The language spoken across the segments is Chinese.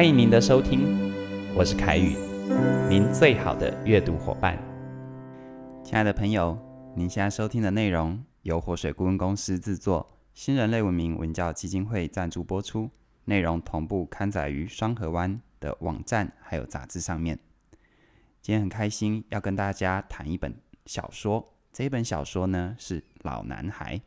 欢迎您的收听，我是凯宇，您最好的阅读伙伴。亲爱的朋友，您现在收听的内容由活水顾问公司制作，新人类文明文教基金会赞助播出，内容同步刊载于双河湾的网站还有杂志上面。今天很开心要跟大家谈一本小说，这一本小说呢是《老男孩》。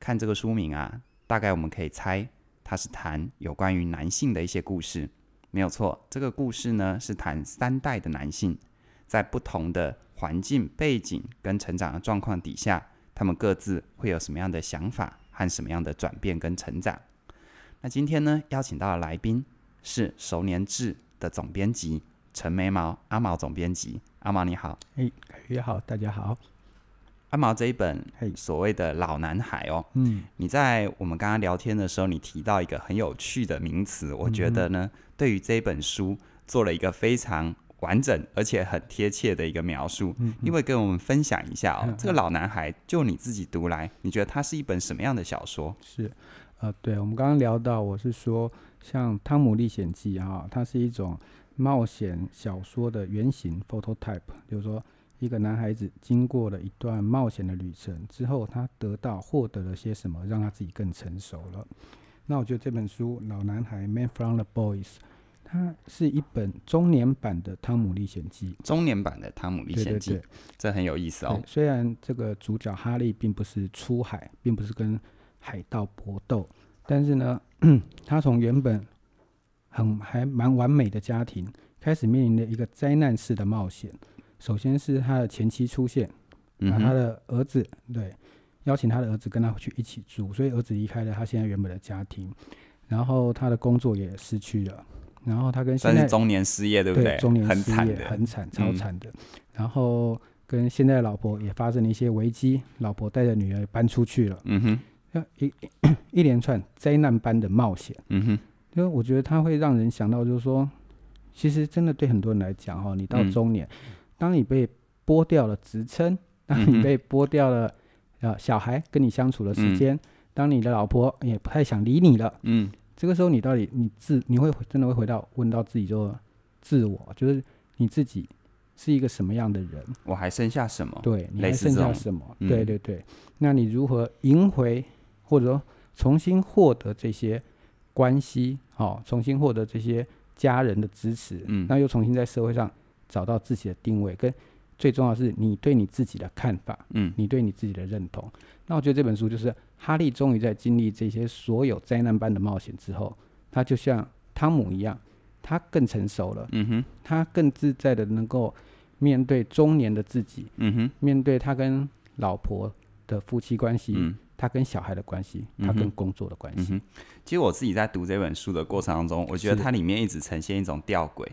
看这个书名啊，大概我们可以猜。它是谈有关于男性的一些故事，没有错。这个故事呢是谈三代的男性，在不同的环境背景跟成长的状况底下，他们各自会有什么样的想法和什么样的转变跟成长。那今天呢，邀请到的来宾是《熟年志》的总编辑陈眉毛阿毛总编辑，阿毛你好。哎，你好，大家好。阿毛这一本所谓的老男孩哦，嗯，你在我们刚刚聊天的时候，你提到一个很有趣的名词，我觉得呢，对于这本书做了一个非常完整而且很贴切的一个描述。嗯，因为跟我们分享一下哦，这个老男孩就你自己读来，你觉得它是一本什么样的小说？是，呃，对我们刚刚聊到，我是说像《汤姆历险记》啊，它是一种冒险小说的原型 （prototype），就是说。一个男孩子经过了一段冒险的旅程之后，他得到获得了些什么，让他自己更成熟了。那我觉得这本书《老男孩》（Man from the Boys） 它是一本中年版的《汤姆历险记》。中年版的《汤姆历险记》，这很有意思哦。虽然这个主角哈利并不是出海，并不是跟海盗搏斗，但是呢，他从原本很还蛮完美的家庭，开始面临着一个灾难式的冒险。首先是他的前妻出现，然后他的儿子对邀请他的儿子跟他去一起住，所以儿子离开了他现在原本的家庭，然后他的工作也失去了，然后他跟现在中年失业对不对？中年失业很惨，超惨的。然后跟现在的老婆也发生了一些危机，老婆带着女儿搬出去了。嗯哼，一一一连串灾难般的冒险。嗯哼，因为我觉得他会让人想到，就是说，其实真的对很多人来讲哈，你到中年。当你被剥掉了职称，当你被剥掉了呃小孩跟你相处的时间，当你的老婆也不太想理你了，嗯，这个时候你到底你自你会真的会回到问到自己，说自我就是你自己是一个什么样的人？我还剩下什么？对，你还剩下什么？对对对，那你如何赢回，或者说重新获得这些关系？好，重新获得这些家人的支持，嗯，那又重新在社会上。找到自己的定位，跟最重要是你对你自己的看法，嗯，你对你自己的认同。那我觉得这本书就是哈利终于在经历这些所有灾难般的冒险之后，他就像汤姆一样，他更成熟了，嗯哼，他更自在的能够面对中年的自己，嗯哼，面对他跟老婆的夫妻关系。他跟小孩的关系，他跟工作的关系。其实我自己在读这本书的过程当中，我觉得它里面一直呈现一种吊诡，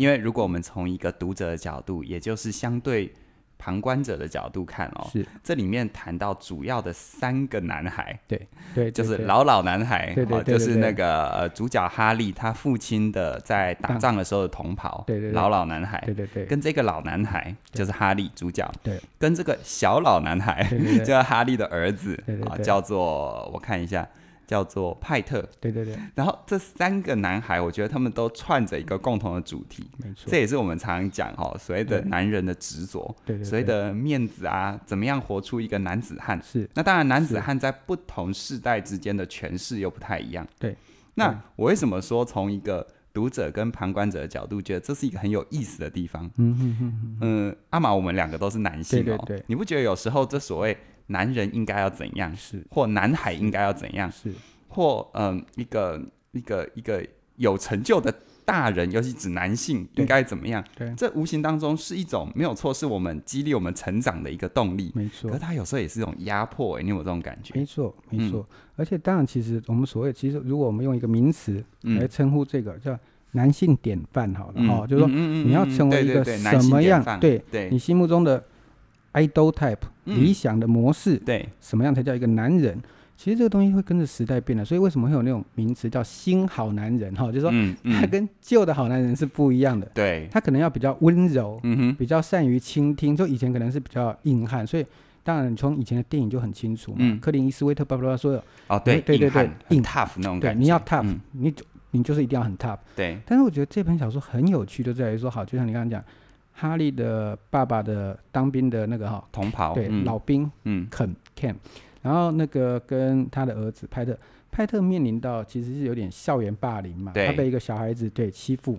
因为如果我们从一个读者的角度，也就是相对。旁观者的角度看哦，是这里面谈到主要的三个男孩，对对，就是老老男孩哦，就是那个呃主角哈利他父亲的在打仗的时候的同袍，对对老老男孩，对对对，跟这个老男孩就是哈利主角，对，跟这个小老男孩 就是哈利的儿子啊，叫做我看一下。叫做派特，对对对，然后这三个男孩，我觉得他们都串着一个共同的主题，没错，这也是我们常常讲哦，所谓的男人的执着，对对，所谓的面子啊，怎么样活出一个男子汉？是，那当然，男子汉在不同世代之间的诠释又不太一样，对，那我为什么说从一个？读者跟旁观者的角度，觉得这是一个很有意思的地方。嗯嗯，阿玛，我们两个都是男性哦，你不觉得有时候这所谓男人应该要怎样，是或男孩应该要怎样，是或嗯，一个一个一个有成就的。大人，尤其指男性，应该怎么样？对，这无形当中是一种没有错，是我们激励我们成长的一个动力。没错，可他有时候也是一种压迫。你有这种感觉？没错，没错。而且当然，其实我们所谓，其实如果我们用一个名词来称呼这个，叫男性典范，好哈，哦，就是说，你要成为一个什么样？对对，你心目中的 idol type 理想的模式，对，什么样才叫一个男人？其实这个东西会跟着时代变了，所以为什么会有那种名词叫“新好男人”哈？就说 他跟旧的好男人是不一样的，对，他可能要比较温柔，嗯哼，比较善于倾听。就以前可能是比较硬汉，所以当然从以前的电影就很清楚嘛。克林·伊斯威特巴拉巴拉说的哦，对对对对，硬 tough 那种感觉，对，你要 tough，你你就是一定要很 tough。对，但是我觉得这本小说很有趣，就在于说，好，就像你刚刚讲，哈利的爸爸的当兵的那个哈同袍，对，老兵，嗯，肯 camp。然后那个跟他的儿子派特，派特面临到其实是有点校园霸凌嘛，他被一个小孩子对欺负，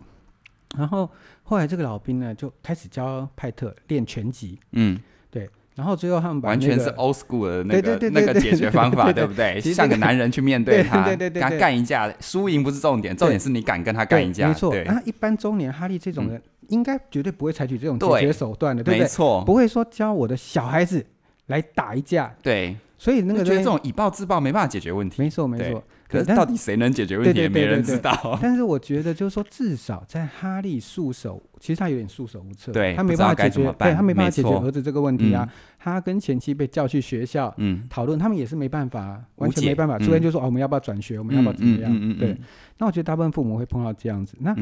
然后后来这个老兵呢就开始教派特练拳击，嗯，对，然后最后他们完全是 old school 的那个那个解决方法，对不对？像个男人去面对他，对对对，跟他干一架，输赢不是重点，重点是你敢跟他干一架。没错，然后一般中年哈利这种人应该绝对不会采取这种解决手段的，对不对？不会说教我的小孩子来打一架，对。所以那个觉得这种以暴制暴没办法解决问题，没错没错。可是到底谁能解决问题，也没人知道。但是我觉得就是说，至少在哈利束手。其实他有点束手无策，他没办法解决，对他没办法解决儿子这个问题啊。他跟前妻被叫去学校讨论，他们也是没办法，完全没办法。出现就说哦，我们要不要转学？我们要不要怎么样？对，那我觉得大部分父母会碰到这样子。那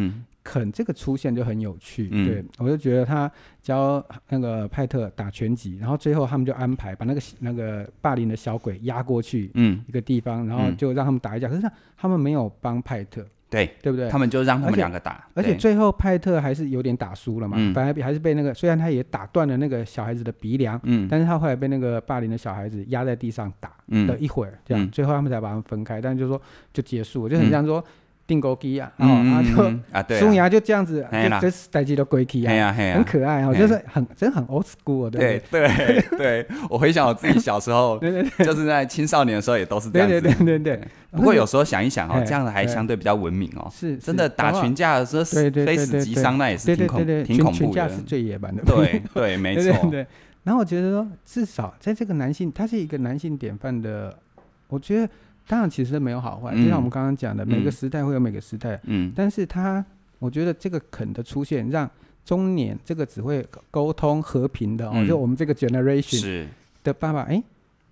肯这个出现就很有趣，对我就觉得他教那个派特打拳击，然后最后他们就安排把那个那个霸凌的小鬼押过去一个地方，然后就让他们打一架。可是他们没有帮派特。对，对不对？他们就让他们两个打，而且最后派特还是有点打输了嘛，反而还是被那个，虽然他也打断了那个小孩子的鼻梁，嗯，但是他后来被那个霸凌的小孩子压在地上打了一会，儿，这样最后他们才把他们分开，但就是说就结束了，就很像说。订购机啊，啊就啊对，松牙就这样子，这是代家都规矩啊，很可爱哦，就是很真的很 old school，对对对 对。我回想我自己小时候，就是在青少年的时候也都是这样子，对对对对不过有时候想一想哦，这样子还相对比较文明哦，是真的打群架的时候，非死即伤，那也是挺恐挺恐怖的。群架是最野蛮的，对 对没错。然后我觉得说，至少在这个男性，他是一个男性典范的，我觉得。当然，其实没有好坏，就像我们刚刚讲的，每个时代会有每个时代。嗯，但是他，我觉得这个肯的出现，让中年这个只会沟通和平的，哦，就我们这个 generation 是的爸爸，哎，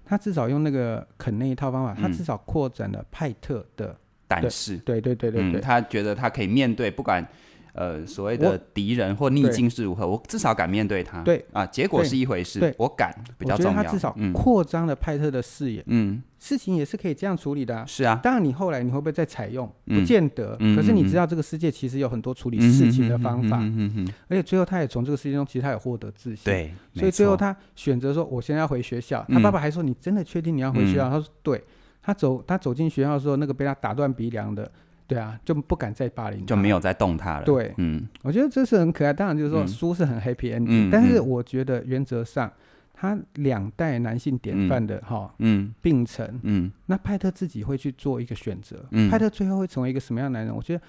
他至少用那个肯那一套方法，他至少扩展了派特的胆识。对对对对，他觉得他可以面对不管。呃，所谓的敌人或逆境是如何，我至少敢面对他。对啊，结果是一回事，我敢比较重要。他至少扩张了派特的视野。嗯，事情也是可以这样处理的。是啊，当然你后来你会不会再采用，不见得。嗯，可是你知道这个世界其实有很多处理事情的方法。嗯嗯。而且最后他也从这个事件中其实他也获得自信。对，所以最后他选择说：“我现在要回学校。”他爸爸还说：“你真的确定你要回学校？他说：“对。”他走，他走进学校的时候，那个被他打断鼻梁的。对啊，就不敢再霸凌，就没有再动他了。对，嗯，我觉得这是很可爱。当然就是说，书是很 happy，嗯，但是我觉得原则上，他两代男性典范的哈，嗯，并存，嗯，那派特自己会去做一个选择，嗯，派特最后会成为一个什么样的男人？我觉得。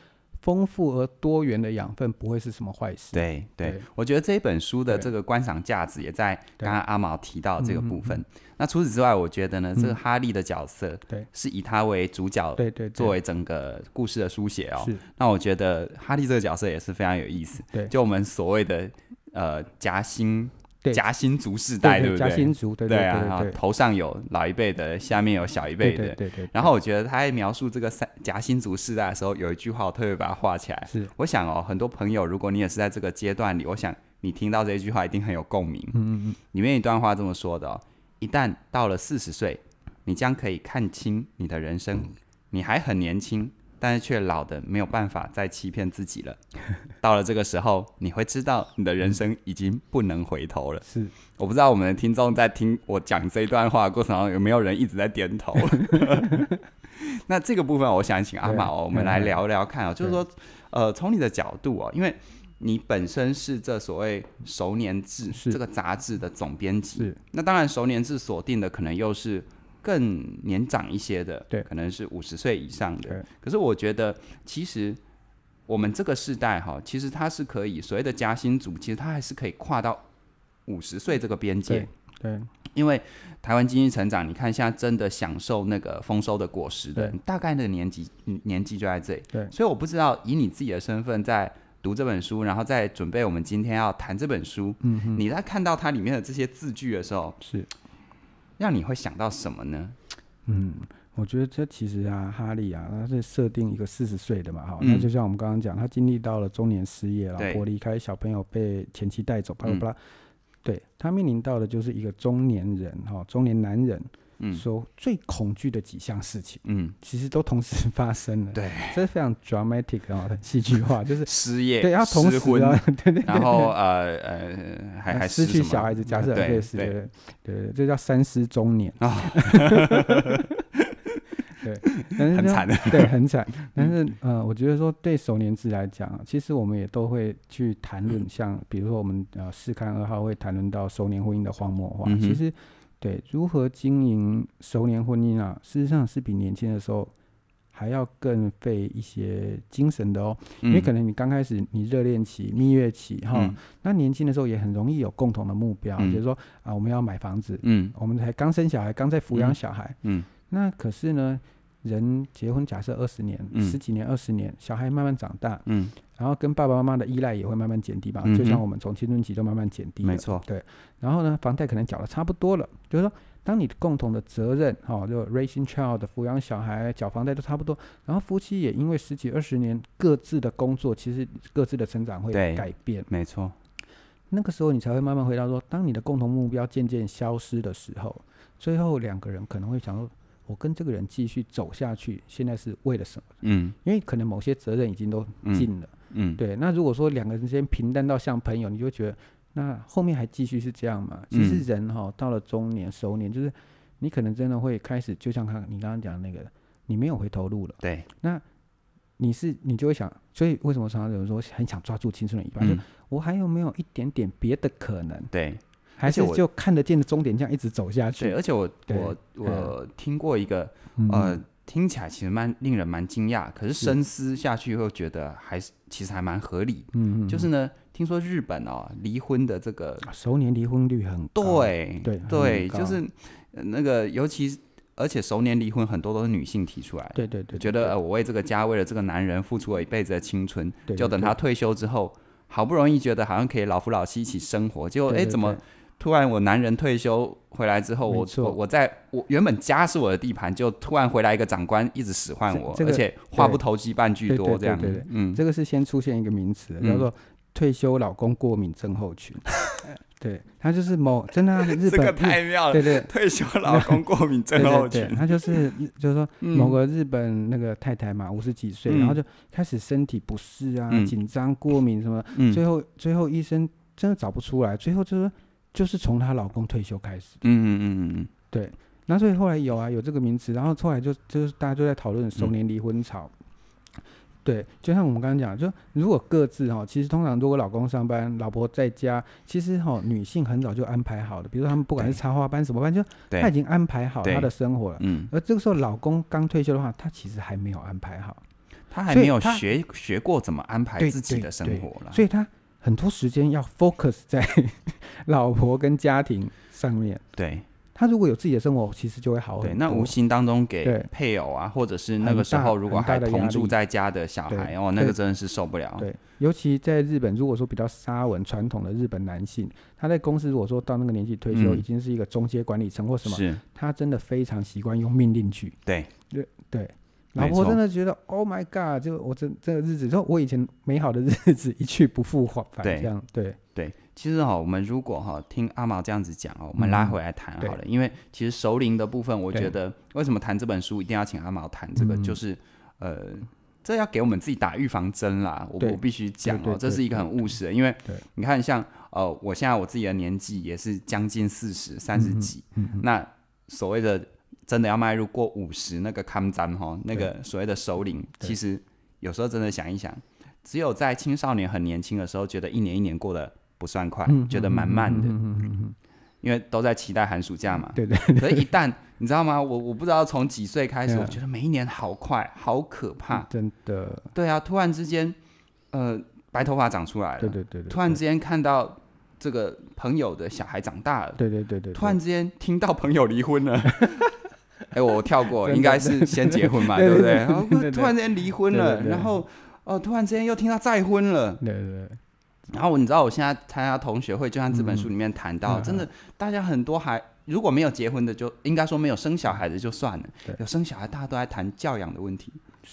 丰富而多元的养分不会是什么坏事。对对，我觉得这一本书的这个观赏价值也在刚刚阿毛提到这个部分。那除此之外，我觉得呢，这个哈利的角色，对，是以他为主角，对对，作为整个故事的书写哦。是。那我觉得哈利这个角色也是非常有意思。对，就我们所谓的呃夹心。夹心族世代，对不对？夹心族，对对啊！头上有老一辈的，下面有小一辈的。对对然后我觉得他在描述这个三夹心族世代的时候，有一句话我特别把它画起来。是。我想哦，很多朋友，如果你也是在这个阶段里，我想你听到这一句话一定很有共鸣。嗯嗯嗯。里面一段话这么说的：一旦到了四十岁，你将可以看清你的人生，你还很年轻。但是却老的没有办法再欺骗自己了。到了这个时候，你会知道你的人生已经不能回头了。是，我不知道我们的听众在听我讲这一段话过程中有没有人一直在点头。那这个部分，我想请阿玛、哦，我们来聊聊看啊，就是说，呃，从你的角度啊，因为你本身是这所谓熟年志这个杂志的总编辑，那当然熟年志锁定的可能又是。更年长一些的，对，可能是五十岁以上的。可是我觉得，其实我们这个时代哈，其实它是可以所谓的加薪组，其实它还是可以跨到五十岁这个边界。对。因为台湾经济成长，你看现在真的享受那个丰收的果实的，大概的年纪年纪就在这里。对。所以我不知道，以你自己的身份在读这本书，然后再准备我们今天要谈这本书，嗯，你在看到它里面的这些字句的时候，是。让你会想到什么呢？嗯，我觉得这其实啊，哈利啊，他是设定一个四十岁的嘛，哈，那就像我们刚刚讲，他经历到了中年失业，老婆离开，小朋友被前妻带走，巴拉巴拉，对他面临到的就是一个中年人，哈，中年男人。说最恐惧的几项事情，嗯，其实都同时发生了，对，这是非常 dramatic 啊，很戏剧化，就是 失业，对，要同时，然后呃呃，还还失去小孩子，假设对对对对，这叫三失中年，啊，对，但是很惨的，对，很惨，但是呃，我觉得说对熟年制来讲，其实我们也都会去谈论，像比如说我们呃试看二号会谈论到熟年婚姻的荒漠化，其实。对，如何经营熟年婚姻啊？事实上是比年轻的时候还要更费一些精神的哦。因为可能你刚开始你热恋期、蜜月期哈，那年轻的时候也很容易有共同的目标，就是说啊，我们要买房子，嗯，我们才刚生小孩，刚在抚养小孩，嗯，那可是呢，人结婚假设二十年、十几年、二十年，小孩慢慢长大，嗯。然后跟爸爸妈妈的依赖也会慢慢减低吧，就像我们从青春期就慢慢减低，没错。对，然后呢，房贷可能缴的差不多了，就是说，当你共同的责任，哈，就 raising child、抚养小孩、缴房贷都差不多，然后夫妻也因为十几二十年各自的工作，其实各自的成长会改变，没错。那个时候你才会慢慢回到说，当你的共同目标渐渐消失的时候，最后两个人可能会想说，我跟这个人继续走下去，现在是为了什么？嗯，因为可能某些责任已经都尽了。嗯，对，那如果说两个人之间平淡到像朋友，你就觉得那后面还继续是这样嘛？其实人哈到了中年、熟年，就是你可能真的会开始，就像看你刚刚讲的那个，你没有回头路了。对，那你是你就会想，所以为什么常常有人说很想抓住青春的尾巴？就我还有没有一点点别的可能？对，还是就看得见的终点这样一直走下去？对，而且我我我听过一个呃。听起来其实蛮令人蛮惊讶，可是深思下去又觉得还是其实还蛮合理。嗯嗯，就是呢，听说日本哦，离婚的这个熟年离婚率很对对对，就是那个尤其而且熟年离婚很多都是女性提出来，对对对，觉得呃我为这个家为了这个男人付出了一辈子的青春，就等他退休之后，好不容易觉得好像可以老夫老妻一起生活，就哎怎么？突然，我男人退休回来之后，我我我在我原本家是我的地盘，就突然回来一个长官一直使唤我，而且话不投机半句多这样子。嗯，这个是先出现一个名词叫做“退休老公过敏症候群”。对他就是某真的日本 太妙了，对对，退休老公过敏症候群。他 就是就是说某个日本那个太太嘛，五十几岁，然后就开始身体不适啊，紧张、过敏什么，最后最后医生真的找不出来，最后就是。就是从她老公退休开始，嗯嗯嗯嗯，对。那所以后来有啊有这个名词，然后后来就就是大家就在讨论“熟年离婚潮”。对，就像我们刚刚讲，就如果各自哈，其实通常如果老公上班，老婆在家，其实哈女性很早就安排好了，比如说他们不管是插花班什么班，就他已经安排好她的生活了。嗯。而这个时候老公刚退休的话，他其实还没有安排好，他还没有学学过怎么安排自己的生活了，所以他。很多时间要 focus 在 老婆跟家庭上面。对，他如果有自己的生活，其实就会好很多。对，那无形当中给配偶啊，或者是那个时候如果还同住在家的小孩哦，那个真的是受不了。对，尤其在日本，如果说比较沙文传统的日本男性，他在公司如果说到那个年纪退休，已经是一个中阶管理层或什么，他真的非常习惯用命令句。对，对对。老婆真的觉得，Oh my God！就我这这个日子，说我以前美好的日子 一去不复返，这样对对。其实哈，我们如果哈听阿毛这样子讲哦，我们拉回来谈好了，因为其实熟龄的部分，我觉得为什么谈这本书一定要请阿毛谈这个，就是呃，这要给我们自己打预防针啦。我我必须讲哦，这是一个很务实的，因为你看像呃，我现在我自己的年纪也是将近四十，三十几，那所谓的。真的要迈入过五十那个坎站哈，那个所谓的首领，其实有时候真的想一想，只有在青少年很年轻的时候，觉得一年一年过得不算快，觉得蛮慢的，因为都在期待寒暑假嘛。对对。可是一旦你知道吗？我我不知道从几岁开始，我觉得每一年好快，好可怕，真的。对啊，突然之间，呃，白头发长出来了。对对对对。突然之间看到这个朋友的小孩长大了。对对对对。突然之间听到朋友离婚了。哎，我跳过，应该是先结婚嘛，对不对？然后突然间离婚了，然后哦，突然之间又听他再婚了。对对。然后你知道，我现在参加同学会，就像这本书里面谈到，真的，大家很多还如果没有结婚的，就应该说没有生小孩的就算了。有生小孩，大家都在谈教养的问题，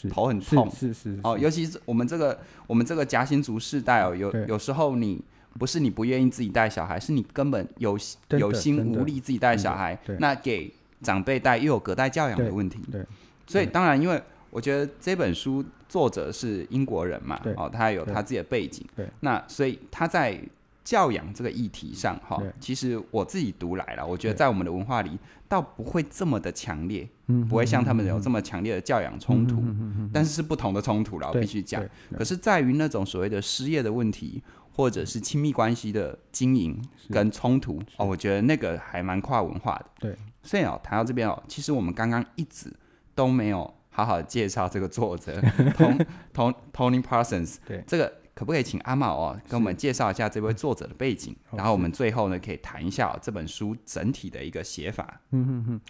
头很痛。是是。哦，尤其是我们这个我们这个夹心族世代哦，有有时候你不是你不愿意自己带小孩，是你根本有有心无力自己带小孩。那给。长辈带又有隔代教养的问题，对，所以当然，因为我觉得这本书作者是英国人嘛，哦，他有他自己的背景，对，那所以他在教养这个议题上，哈，其实我自己读来了，我觉得在我们的文化里倒不会这么的强烈，嗯，不会像他们有这么强烈的教养冲突，嗯但是是不同的冲突了，我必须讲。可是在于那种所谓的失业的问题，或者是亲密关系的经营跟冲突，哦，我觉得那个还蛮跨文化的，对。所以哦，谈到这边哦，其实我们刚刚一直都没有好好介绍这个作者，Tony Parsons。对，这个可不可以请阿茂哦，跟我们介绍一下这位作者的背景，然后我们最后呢，可以谈一下这本书整体的一个写法。嗯嗯嗯。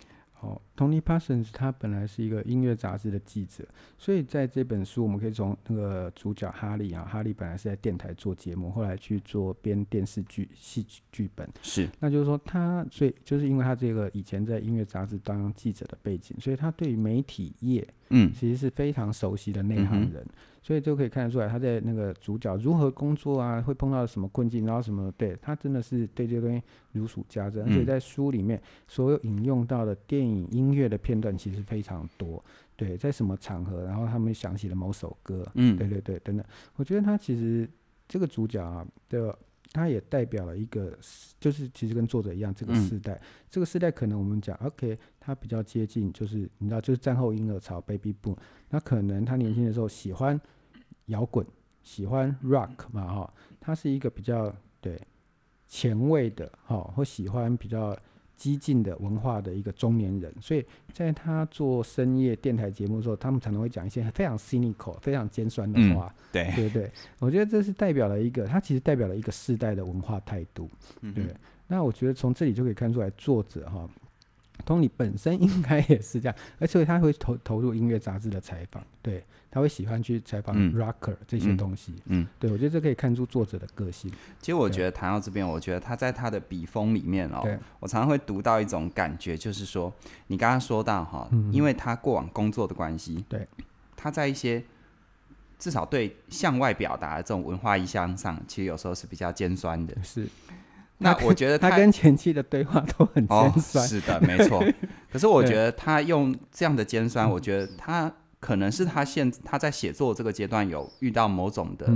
哦，Tony Parsons 他本来是一个音乐杂志的记者，所以在这本书我们可以从那个主角哈利啊，哈利本来是在电台做节目，后来去做编电视剧戏剧剧本，是，那就是说他所以就是因为他这个以前在音乐杂志当记者的背景，所以他对媒体业嗯，其实是非常熟悉的内行人。所以就可以看得出来，他在那个主角如何工作啊，会碰到什么困境，然后什么，对他真的是对这个东西如数家珍。而且在书里面，所有引用到的电影、音乐的片段其实非常多。对，在什么场合，然后他们想起了某首歌。嗯，对对对，等等。我觉得他其实这个主角啊的，他也代表了一个，就是其实跟作者一样，这个时代，这个时代可能我们讲，OK。他比较接近，就是你知道，就是战后婴儿潮 （baby boom），那可能他年轻的时候喜欢摇滚，喜欢 rock 嘛，哈，他是一个比较对前卫的哈，或喜欢比较激进的文化的一个中年人，所以在他做深夜电台节目的时候，他们常常会讲一些非常 cynical、非常尖酸的话，对对对，我觉得这是代表了一个他其实代表了一个世代的文化态度，对。那我觉得从这里就可以看出来，作者哈。同理本身应该也是这样，而且他会投投入音乐杂志的采访，对，他会喜欢去采访 Rocker 这些东西，嗯，对，我觉得这可以看出作者的个性。其实我觉得谈到这边，我觉得他在他的笔锋里面哦，我常常会读到一种感觉，就是说你刚刚说到哈，因为他过往工作的关系，对，他在一些至少对向外表达的这种文化意向上，其实有时候是比较尖酸的，是。那我觉得他跟前妻的对话都很尖酸，是的，没错。可是我觉得他用这样的尖酸，我觉得他可能是他现他在写作这个阶段有遇到某种的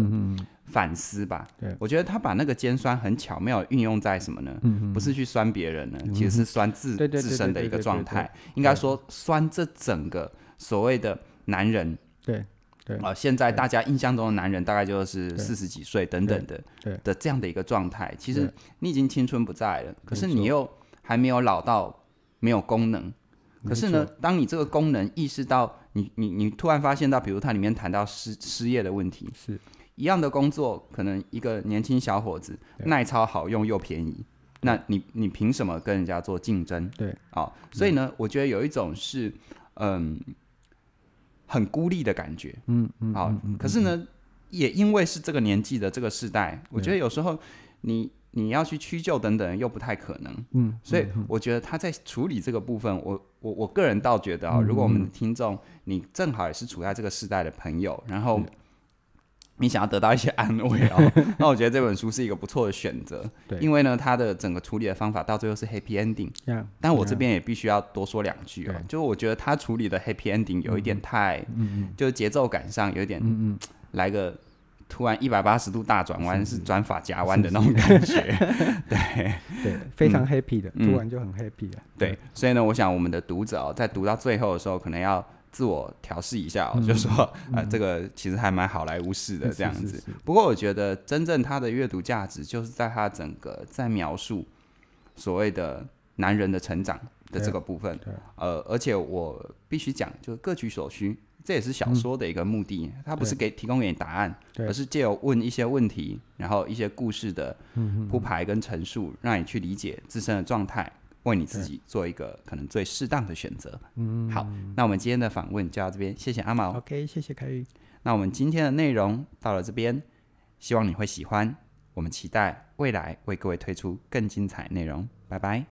反思吧。对，我觉得他把那个尖酸很巧妙运用在什么呢？嗯不是去酸别人呢，其实是酸自自身的一个状态。应该说酸这整个所谓的男人。对。对啊，现在大家印象中的男人，大概就是四十几岁等等的的这样的一个状态。其实你已经青春不在了，可是你又还没有老到没有功能。可是呢，当你这个功能意识到，你你你突然发现到，比如它里面谈到失失业的问题，是一样的工作，可能一个年轻小伙子耐操、好用又便宜，那你你凭什么跟人家做竞争？对啊，所以呢，我觉得有一种是嗯。很孤立的感觉，嗯，嗯，好，可是呢，也因为是这个年纪的这个时代，我觉得有时候你你要去屈就等等又不太可能，嗯，所以我觉得他在处理这个部分，我我我个人倒觉得啊，如果我们的听众你正好也是处在这个时代的朋友，然后。你想要得到一些安慰哦，那我觉得这本书是一个不错的选择，对，因为呢，它的整个处理的方法到最后是 happy ending。但我这边也必须要多说两句哦，就是我觉得他处理的 happy ending 有一点太，嗯就是节奏感上有点，嗯嗯。来个突然一百八十度大转弯，是转法夹弯的那种感觉。对对，非常 happy 的，突然就很 happy 了。对，所以呢，我想我们的读者在读到最后的时候，可能要。自我调试一下哦，就说呃，这个其实还蛮好莱坞式的这样子。不过我觉得，真正它的阅读价值就是在它整个在描述所谓的男人的成长的这个部分。呃，而且我必须讲，就是各取所需，这也是小说的一个目的。它不是给提供给你答案，而是借问一些问题，然后一些故事的铺排跟陈述，让你去理解自身的状态。为你自己做一个可能最适当的选择。嗯，好，那我们今天的访问就到这边，谢谢阿毛。OK，谢谢凯宇。那我们今天的内容到了这边，希望你会喜欢。我们期待未来为各位推出更精彩内容。拜拜。